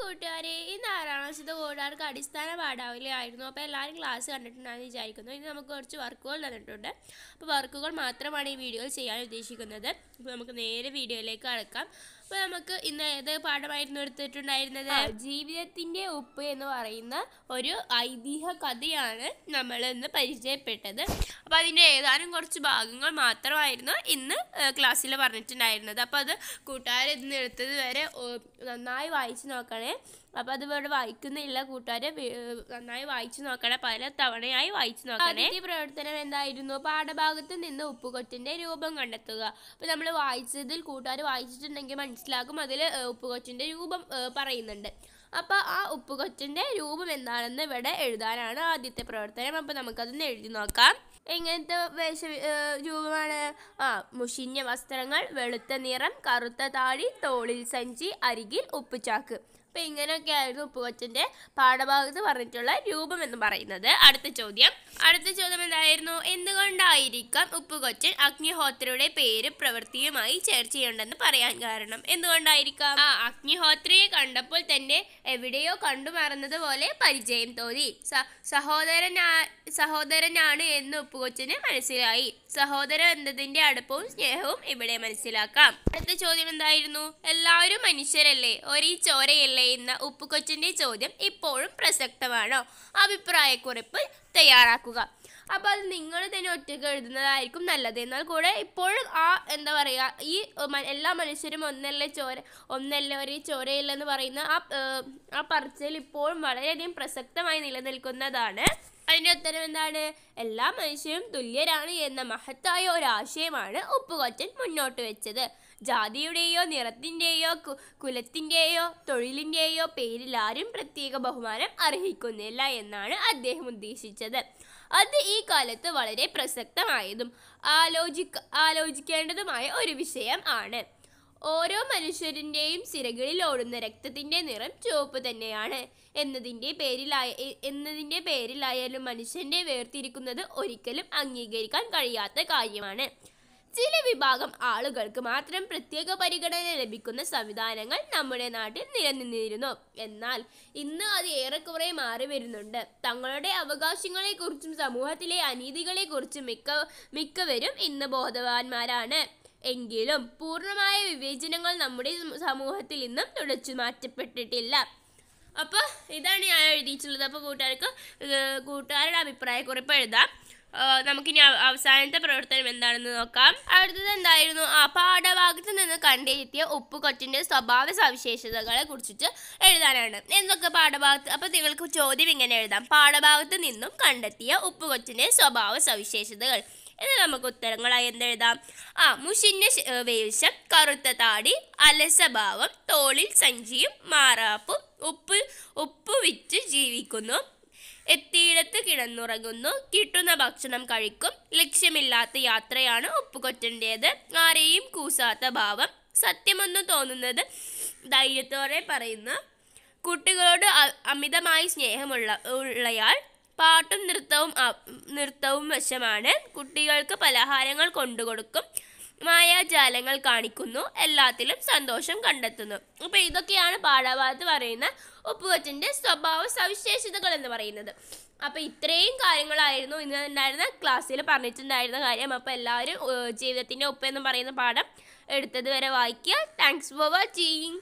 കൂട്ടുകാരെ ഇന്ന് ആറാം ക്ലാസ്സിലെ കൂട്ടുകാർക്ക് അടിസ്ഥാന പാഠാവലിയായിരുന്നു അപ്പോൾ എല്ലാവരും ക്ലാസ് കണ്ടിട്ടുണ്ടെന്ന് വിചാരിക്കുന്നു ഇന്ന് നമുക്ക് കുറച്ച് വർക്കുകൾ തന്നിട്ടുണ്ട് അപ്പോൾ വർക്കുകൾ മാത്രമാണ് ഈ വീഡിയോയിൽ ചെയ്യാൻ ഉദ്ദേശിക്കുന്നത് അപ്പോൾ നമുക്ക് നേരെ വീഡിയോയിലേക്ക് കടക്കാം അപ്പോൾ നമുക്ക് ഇന്ന് ഏത് പാഠമായിരുന്നു എടുത്തിട്ടുണ്ടായിരുന്നത് ജീവിതത്തിന്റെ ഉപ്പ് എന്ന് പറയുന്ന ഒരു ഐതിഹ്യ കഥയാണ് നമ്മൾ ഇന്ന് പരിചയപ്പെട്ടത് അപ്പോൾ അതിൻ്റെ ഏതാനും കുറച്ച് ഭാഗങ്ങൾ മാത്രമായിരുന്നു ഇന്ന് ക്ലാസ്സിൽ പറഞ്ഞിട്ടുണ്ടായിരുന്നത് അപ്പോൾ അത് കൂട്ടുകാർ ഇന്ന് എടുത്തത് വരെ നന്നായി വായിച്ച് നോക്കണേ അപ്പോൾ അത് ഇവിടെ വായിക്കുന്നില്ല കൂട്ടുകാരെ നന്നായി വായിച്ചു നോക്കണേ പല തവണയായി വായിച്ചു നോക്കണേ ഈ പ്രവർത്തനം എന്തായിരുന്നു പാഠഭാഗത്ത് നിന്ന് ഉപ്പുകൊട്ടിൻ്റെ രൂപം കണ്ടെത്തുക അപ്പോൾ നമ്മൾ വായിച്ചതിൽ കൂട്ടുകാർ വായിച്ചിട്ടുണ്ടെങ്കിൽ മനസ്സിലാക്കും അതിൽ ഉപ്പുകൊച്ചിൻ്റെ രൂപം പറയുന്നുണ്ട് അപ്പോൾ ആ ഉപ്പുകൊച്ചിൻ്റെ രൂപം എന്താണെന്ന് ഇവിടെ എഴുതാനാണ് ആദ്യത്തെ പ്രവർത്തനം അപ്പോൾ നമുക്കതൊന്ന് എഴുതി നോക്കാം എങ്ങനത്തെ വേഷ രൂപമാണ് ആ മുഷിഞ്ഞ വസ്ത്രങ്ങൾ വെളുത്ത നിറം കറുത്ത താടി തോളിൽ സഞ്ചി അരികിൽ ഉപ്പുചാക്ക് അപ്പം ഇങ്ങനെയൊക്കെ ആയിരുന്നു ഉപ്പുകൊച്ചൻ്റെ പാഠഭാഗത്ത് പറഞ്ഞിട്ടുള്ള രൂപം എന്ന് പറയുന്നത് അടുത്ത ചോദ്യം അടുത്ത ചോദ്യം എന്തായിരുന്നു എന്തുകൊണ്ട് ആയിരിക്കാം ഉപ്പുകൊച്ചൻ അഗ്നിഹോത്രയുടെ പേര് പ്രവൃത്തിയുമായി ചേർച്ചയുണ്ടെന്ന് പറയാൻ കാരണം എന്തുകൊണ്ടായിരിക്കാം ആ അഗ്നിഹോത്രയെ കണ്ടപ്പോൾ തന്നെ എവിടെയോ കണ്ടു മറന്നത് പോലെ പരിചയം തോന്നി സഹോദരനാ സഹോദരനാണ് എന്ന് ഉപ്പുകൊച്ചന് മനസ്സിലായി സഹോദരൻ എന്നതിന്റെ അടുപ്പവും സ്നേഹവും ഇവിടെ മനസ്സിലാക്കാം അടുത്ത ചോദ്യം എന്തായിരുന്നു എല്ലാവരും മനുഷ്യരല്ലേ ഒരേ ചോരയല്ലേ എന്ന ഉപ്പുകൊച്ചന്റെ ചോദ്യം ഇപ്പോഴും പ്രസക്തമാണോ അഭിപ്രായക്കുറിപ്പ് തയ്യാറാക്കുക അപ്പോൾ അത് നിങ്ങൾ തന്നെ ഒറ്റയ്ക്ക് എഴുതുന്നതായിരിക്കും നല്ലത് എന്നാൽ കൂടെ ഇപ്പോഴും ആ എന്താ പറയുക ഈ എല്ലാ മനുഷ്യരും ഒന്നല്ലേ ചോര ഒന്നല്ലേ ഒരേ ചോരയില്ലെന്ന് പറയുന്ന ആ ആ പറച്ചിൽ ഇപ്പോഴും വളരെയധികം പ്രസക്തമായി നിലനിൽക്കുന്നതാണ് അതിൻ്റെ ഉത്തരം എന്താണ് എല്ലാ മനുഷ്യരും തുല്യരാണ് എന്ന മഹത്തായ ഒരാശയമാണ് ഉപ്പുകൊച്ചൻ മുന്നോട്ട് വെച്ചത് ജാതിയുടെയോ നിറത്തിൻ്റെയോ കുലത്തിൻ്റെയോ തൊഴിലിൻ്റെയോ പേരിൽ ആരും പ്രത്യേക ബഹുമാനം അർഹിക്കുന്നില്ല എന്നാണ് അദ്ദേഹം ഉദ്ദേശിച്ചത് അത് ഈ കാലത്ത് വളരെ പ്രസക്തമായതും ആലോചിക്ക ആലോചിക്കേണ്ടതുമായ ഒരു വിഷയം ആണ് ഓരോ മനുഷ്യരിൻ്റെയും സിരകളിൽ ഓടുന്ന രക്തത്തിൻ്റെ നിറം ചുവപ്പ് തന്നെയാണ് എന്നതിൻ്റെ പേരിലായ എന്നതിൻ്റെ പേരിലായാലും മനുഷ്യൻ്റെ വേർതിരിക്കുന്നത് ഒരിക്കലും അംഗീകരിക്കാൻ കഴിയാത്ത കാര്യമാണ് ചില വിഭാഗം ആളുകൾക്ക് മാത്രം പ്രത്യേക പരിഗണന ലഭിക്കുന്ന സംവിധാനങ്ങൾ നമ്മുടെ നാട്ടിൽ നിലനിന്നിരുന്നു എന്നാൽ ഇന്ന് അത് ഏറെക്കുറെ മാറി വരുന്നുണ്ട് തങ്ങളുടെ അവകാശങ്ങളെക്കുറിച്ചും സമൂഹത്തിലെ അനീതികളെക്കുറിച്ചും മിക്ക മിക്കവരും ഇന്ന് ബോധവാന്മാരാണ് എങ്കിലും പൂർണ്ണമായ വിവേചനങ്ങൾ നമ്മുടെ സമൂഹത്തിൽ ഇന്നും തുടച്ചു മാറ്റപ്പെട്ടിട്ടില്ല അപ്പോൾ ഇതാണ് ഞാൻ എഴുതിയിട്ടുള്ളത് അപ്പോൾ കൂട്ടുകാർക്ക് കൂട്ടുകാരുടെ അഭിപ്രായക്കുറിപ്പ് എഴുതാം നമുക്കിനി അവസാനത്തെ പ്രവർത്തനം എന്താണെന്ന് നോക്കാം അടുത്തത് എന്തായിരുന്നു ആ പാഠഭാഗത്ത് നിന്ന് കണ്ടെത്തിയ ഉപ്പുകൊച്ചിൻ്റെ സ്വഭാവ സവിശേഷതകളെ കുറിച്ചിട്ട് എഴുതാനാണ് എന്തൊക്കെ പാഠഭാഗത്ത് അപ്പോൾ നിങ്ങൾക്ക് ചോദ്യം ഇങ്ങനെ എഴുതാം പാഠഭാഗത്ത് നിന്നും കണ്ടെത്തിയ ഉപ്പുകൊച്ചിൻ്റെ സ്വഭാവ സവിശേഷതകൾ ഇത് നമുക്ക് ഉത്തരങ്ങളായി എന്തെഴുതാം ആ മുഷിഞ്ഞ വേഷം കറുത്ത താടി അലസഭാവം തോളിൽ സഞ്ചിയും മാറാപ്പും ഉപ്പ് ഉപ്പ് വിറ്റ് ജീവിക്കുന്നു എത്തിയിടത്ത് കിടന്നുറങ്ങുന്നു കിട്ടുന്ന ഭക്ഷണം കഴിക്കും ലക്ഷ്യമില്ലാത്ത യാത്രയാണ് ഉപ്പുകൊറ്റൻ്റേത് ആരെയും കൂസാത്ത ഭാവം സത്യമെന്ന് തോന്നുന്നത് ധൈര്യത്തോടെ പറയുന്ന കുട്ടികളോട് അമിതമായി സ്നേഹമുള്ള ഉള്ളയാൾ പാട്ടും നൃത്തവും നൃത്തവും വശമാണ് കുട്ടികൾക്ക് പലഹാരങ്ങൾ കൊണ്ടുകൊടുക്കും മായാജാലങ്ങൾ കാണിക്കുന്നു എല്ലാത്തിലും സന്തോഷം കണ്ടെത്തുന്നു അപ്പോൾ ഇതൊക്കെയാണ് പാഠഭാഗത്ത് പറയുന്ന ഒപ്പുവച്ചൻ്റെ സ്വഭാവ സവിശേഷതകൾ എന്ന് പറയുന്നത് അപ്പോൾ ഇത്രയും കാര്യങ്ങളായിരുന്നു ഇന്ന് ഉണ്ടായിരുന്ന ക്ലാസ്സിൽ പറഞ്ഞിട്ടുണ്ടായിരുന്ന കാര്യം അപ്പോൾ എല്ലാവരും ജീവിതത്തിന്റെ ഉപ്പ എന്ന് പറയുന്ന പാഠം എടുത്തത് വരെ വായിക്കുക താങ്ക്സ് ഫോർ വാച്ചിങ്